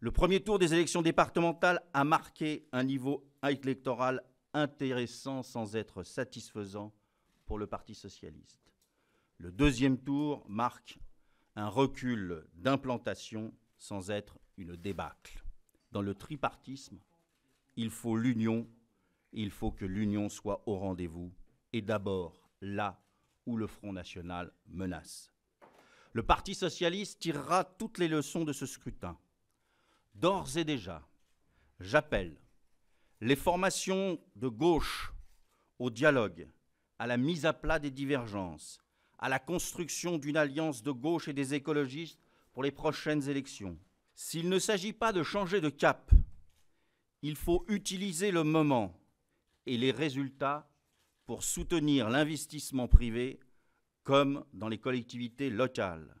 Le premier tour des élections départementales a marqué un niveau électoral intéressant sans être satisfaisant pour le Parti socialiste. Le deuxième tour marque un recul d'implantation sans être une débâcle. Dans le tripartisme, il faut l'union, il faut que l'union soit au rendez-vous, et d'abord là où le Front National menace. Le Parti socialiste tirera toutes les leçons de ce scrutin. D'ores et déjà, j'appelle les formations de gauche au dialogue, à la mise à plat des divergences, à la construction d'une alliance de gauche et des écologistes pour les prochaines élections. S'il ne s'agit pas de changer de cap, il faut utiliser le moment et les résultats pour soutenir l'investissement privé comme dans les collectivités locales.